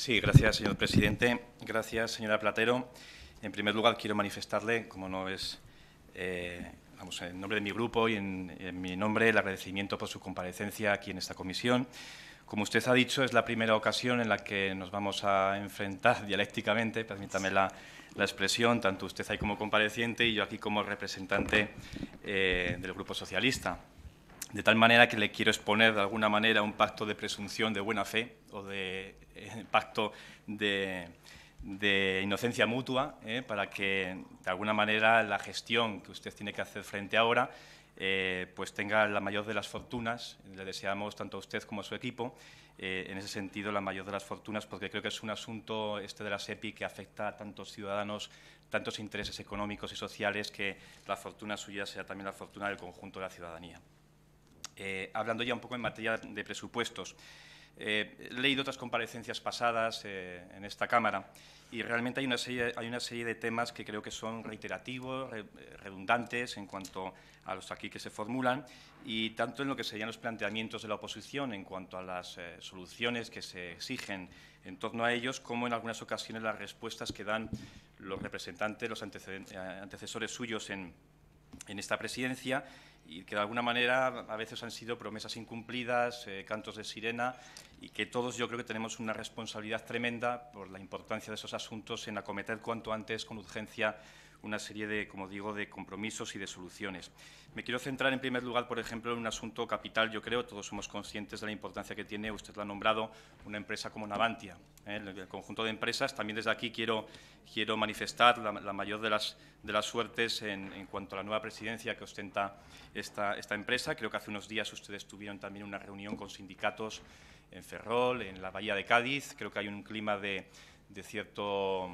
Sí, gracias, señor presidente. Gracias, señora Platero. En primer lugar, quiero manifestarle, como no es, eh, vamos, en nombre de mi grupo y en, mi nombre, el agradecimiento por su comparecencia aquí en esta comisión. Como usted ha dicho, es la primera ocasión en la que nos vamos a enfrentar dialécticamente, permítame la, expresión, tanto usted ahí como compareciente y yo aquí como representante eh, del Grupo Socialista de tal manera que le quiero exponer de alguna manera un pacto de presunción de buena fe o de eh, pacto de, inocencia mutua eh, para que de alguna manera la gestión que usted tiene que hacer frente ahora eh, pues tenga la mayor de las fortunas. Le deseamos tanto a usted como a su equipo, en ese sentido, la mayor de las fortunas, porque creo que es un asunto este de la SEPI que afecta a tantos ciudadanos, tantos intereses económicos y sociales, que la fortuna suya sea también la fortuna del conjunto de la ciudadanía. Eh, hablando ya un poco en materia de presupuestos. Eh, he leído otras comparecencias pasadas eh, en esta Cámara y realmente hay una, serie, hay una serie de temas que creo que son reiterativos, redundantes en cuanto a los aquí que se formulan y tanto en lo que serían los planteamientos de la oposición en cuanto a las soluciones que se exigen en torno a ellos, como en algunas ocasiones las respuestas que dan los representantes, los antecesores suyos en, en esta presidencia y que de alguna manera a veces han sido promesas incumplidas, eh, cantos de sirena y que todos yo creo que tenemos una responsabilidad tremenda por la importancia de esos asuntos en acometer cuanto antes con urgencia una serie de, como digo, de compromisos y de soluciones. Me quiero centrar, en primer lugar, por ejemplo, en un asunto capital, yo creo, todos somos conscientes de la importancia que tiene, usted lo ha nombrado, una empresa como Navantia. ¿eh? El conjunto de empresas, también desde aquí quiero, quiero manifestar la, mayor de las, de las suertes en, en, cuanto a la nueva presidencia que ostenta esta, esta empresa. Creo que hace unos días ustedes tuvieron también una reunión con sindicatos en Ferrol, en la Bahía de Cádiz. Creo que hay un clima de, de cierto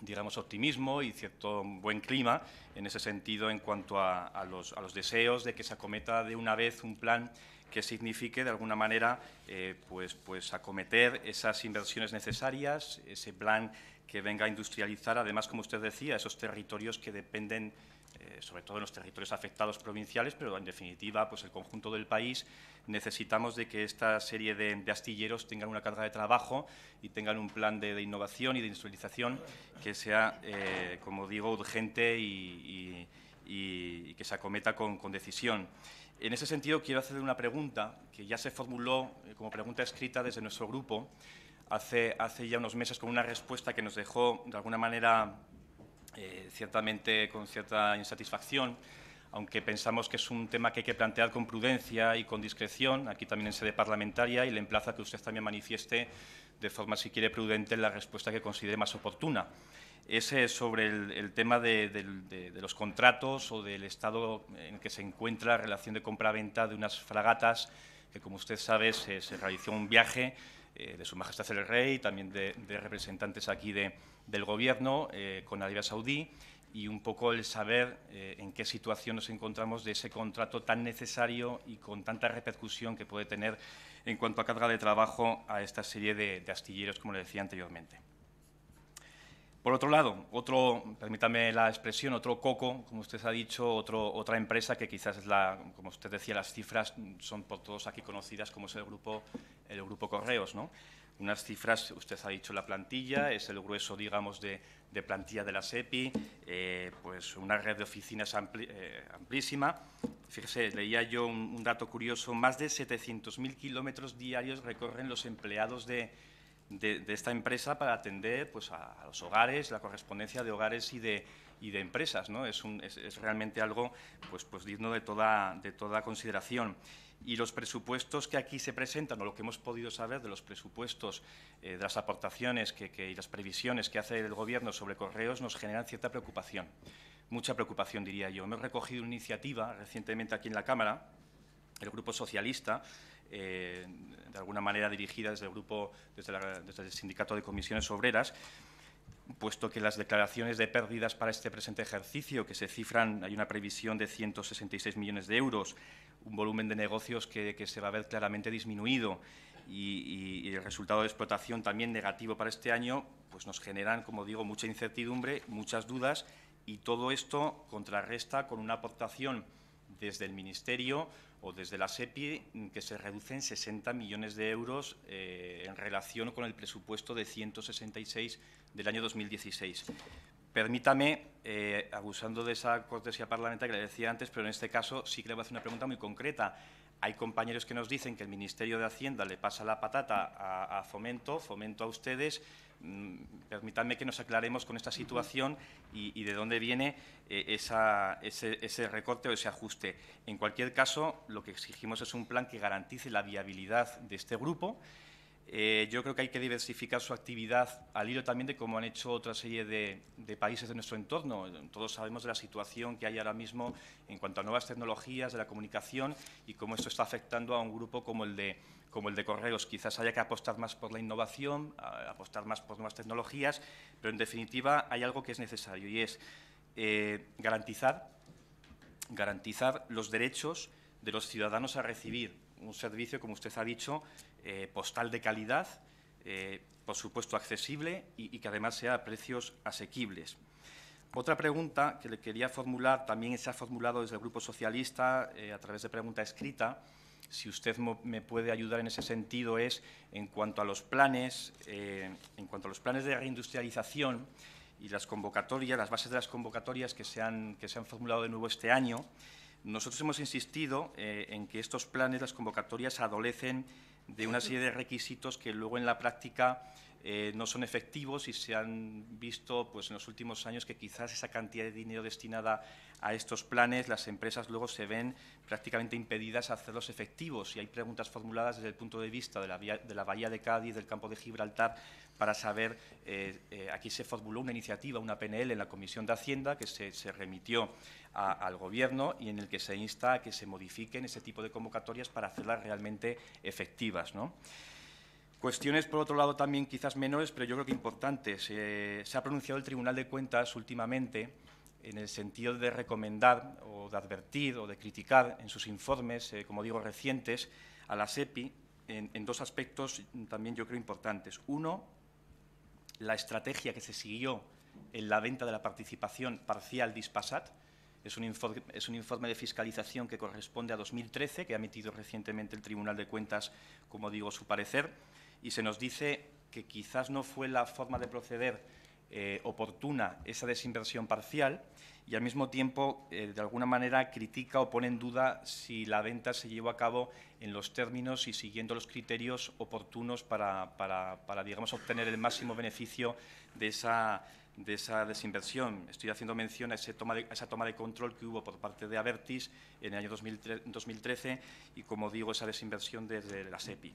digamos, optimismo y cierto buen clima en ese sentido en cuanto a, los, deseos de que se acometa de una vez un plan que signifique de alguna manera eh, pues, pues acometer esas inversiones necesarias, ese plan que venga a industrializar, además, como usted decía, esos territorios que dependen, eh, sobre todo en los territorios afectados provinciales, pero en definitiva, pues el conjunto del país, necesitamos de que esta serie de, astilleros tengan una carga de trabajo y tengan un plan de, innovación y de industrialización que sea, eh, como digo, urgente y, que se acometa con, decisión. En ese sentido, quiero hacer una pregunta que ya se formuló eh, como pregunta escrita desde nuestro grupo, hace, hace ya unos meses con una respuesta que nos dejó, de alguna manera, eh, ciertamente con cierta insatisfacción, aunque pensamos que es un tema que hay que plantear con prudencia y con discreción, aquí también en sede parlamentaria, y le emplaza que usted también manifieste de forma, si quiere, prudente la respuesta que considere más oportuna. Ese es sobre el, tema de, los contratos o del estado en el que se encuentra la relación de compra-venta de unas fragatas que, como usted sabe, se, se realizó un viaje eh, de Su Majestad el Rey, también de, representantes aquí de, del Gobierno eh, con Arabia Saudí y un poco el saber eh, en qué situación nos encontramos de ese contrato tan necesario y con tanta repercusión que puede tener en cuanto a carga de trabajo a esta serie de astilleros, como le decía anteriormente. Por otro lado, otro, permítame la expresión, otro coco, como usted ha dicho, otro, otra empresa que quizás es la, como usted decía, las cifras son por todos aquí conocidas como es el grupo, el grupo Correos, ¿no? Unas cifras, usted ha dicho, la plantilla, es el grueso, digamos, de, plantilla de la SEPI, eh, pues una red de oficinas eh, amplísima. Fíjese, leía yo un, un dato curioso, más de 700.000 kilómetros diarios recorren los empleados de, de, esta empresa para atender pues, a, los hogares, la correspondencia de hogares y de, empresas. ¿no? Es, realmente algo pues, pues, digno de toda, de toda consideración. Y los presupuestos que aquí se presentan, o lo que hemos podido saber de los presupuestos, eh, de las aportaciones que, y las previsiones que hace el Gobierno sobre correos, nos generan cierta preocupación, mucha preocupación diría yo. Hemos recogido una iniciativa recientemente aquí en la Cámara, el Grupo Socialista, eh, de alguna manera dirigida desde el grupo, desde, el sindicato de comisiones obreras, puesto que las declaraciones de pérdidas para este presente ejercicio, que se cifran, hay una previsión de 166 millones de euros, un volumen de negocios que, se va a ver claramente disminuido y, el resultado de explotación también negativo para este año, pues nos generan, como digo, mucha incertidumbre, muchas dudas y todo esto contrarresta con una aportación desde el Ministerio o desde la SEPI, mm, que se reducen 60 millones de euros eh, en relación con el presupuesto de 166 del año 2016. Permítame, eh, abusando de esa cortesía parlamentaria que le decía antes, pero en este caso sí que le voy a hacer una pregunta muy concreta. Hay compañeros que nos dicen que el Ministerio de Hacienda le pasa la patata a, Fomento, Fomento a ustedes. Mm, permítanme que nos aclaremos con esta situación y, de dónde viene eh, ese, ese, recorte o ese ajuste. En cualquier caso, lo que exigimos es un plan que garantice la viabilidad de este grupo eh, yo creo que hay que diversificar su actividad al hilo también de cómo han hecho otra serie de, países de nuestro entorno. Todos sabemos de la situación que hay ahora mismo en cuanto a nuevas tecnologías de la comunicación y cómo esto está afectando a un grupo como el de, como el de correos. Quizás haya que apostar más por la innovación, apostar más por nuevas tecnologías, pero en definitiva hay algo que es necesario y es eh, garantizar, garantizar los derechos de los ciudadanos a recibir un servicio, como usted ha dicho, eh, postal de calidad, eh, por supuesto accesible y, que además sea a precios asequibles. Otra pregunta que le quería formular, también se ha formulado desde el Grupo Socialista eh, a través de pregunta escrita, si usted me puede ayudar en ese sentido, es en cuanto a los planes, en cuanto a los planes de reindustrialización y las convocatorias, las bases de las convocatorias que que se han formulado de nuevo este año, nosotros hemos insistido eh, en que estos planes, las convocatorias, adolecen de una serie de requisitos que luego en la práctica eh, no son efectivos y se han visto pues, en los últimos años que quizás esa cantidad de dinero destinada a estos planes, las empresas luego se ven prácticamente impedidas a hacerlos efectivos. Y hay preguntas formuladas desde el punto de vista de la, Bahía de Cádiz, del campo de Gibraltar, para saber, eh, eh, aquí se formuló una iniciativa, una PNL en la Comisión de Hacienda que se, remitió al Gobierno y en el que se insta a que se modifiquen ese tipo de convocatorias para hacerlas realmente efectivas. ¿no? Cuestiones, por otro lado, también quizás menores, pero yo creo que importantes. Eh, se ha pronunciado el Tribunal de Cuentas últimamente en el sentido de recomendar o de advertir o de criticar en sus informes, eh, como digo, recientes, a la SEPI en, dos aspectos también yo creo importantes. Uno, la estrategia que se siguió en la venta de la participación parcial dispasat. Es un, informe, de fiscalización que corresponde a 2013, que ha emitido recientemente el Tribunal de Cuentas, como digo, su parecer, y se nos dice que quizás no fue la forma de proceder eh, oportuna esa desinversión parcial y, al mismo tiempo, eh, de alguna manera critica o pone en duda si la venta se llevó a cabo en los términos y siguiendo los criterios oportunos para, para digamos, obtener el máximo beneficio de esa de esa desinversión. Estoy haciendo mención a, esa toma de control que hubo por parte de Avertis en el año 2013 y, como digo, esa desinversión desde la SEPI.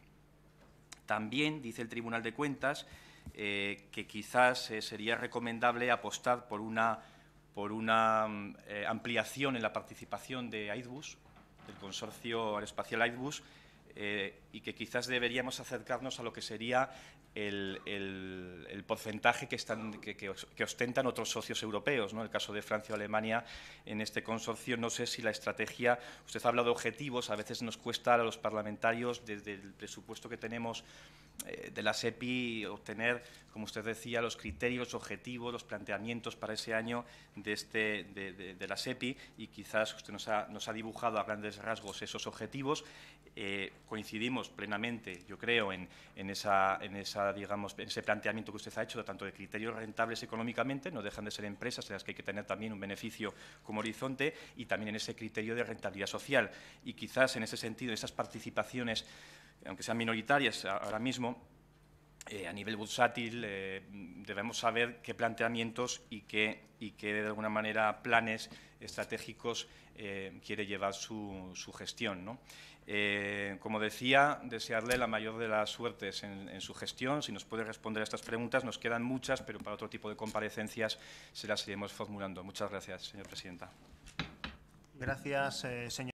También dice el Tribunal de Cuentas eh, que quizás eh, sería recomendable apostar por una, por una mm, eh, ampliación en la participación de Airbus, del consorcio aeroespacial Airbus, eh, y que quizás deberíamos acercarnos a lo que sería el, porcentaje que, están, que, ostentan otros socios europeos. ¿no? El caso de Francia o Alemania en este consorcio, no sé si la estrategia, usted ha hablado de objetivos, a veces nos cuesta a los parlamentarios, desde el presupuesto que tenemos eh, de la SEPI obtener, como usted decía, los criterios objetivos, los planteamientos para ese año de, este, de, la SEPI y quizás usted nos ha, dibujado a grandes rasgos esos objetivos. Eh, coincidimos plenamente, yo creo, en, esa, en, esa, digamos, ese planteamiento que usted ha hecho, tanto de criterios rentables económicamente, no dejan de ser empresas en las que hay que tener también un beneficio como horizonte, y también en ese criterio de rentabilidad social. Y quizás en ese sentido, esas participaciones aunque sean minoritarias ahora mismo, eh, a nivel bursátil eh, debemos saber qué planteamientos y qué, y qué, de alguna manera, planes estratégicos eh, quiere llevar su, gestión. como decía, desearle la mayor de las suertes en, en, su gestión. Si nos puede responder a estas preguntas, nos quedan muchas, pero para otro tipo de comparecencias se las iremos formulando. Muchas gracias, señor presidenta. Gracias, señor.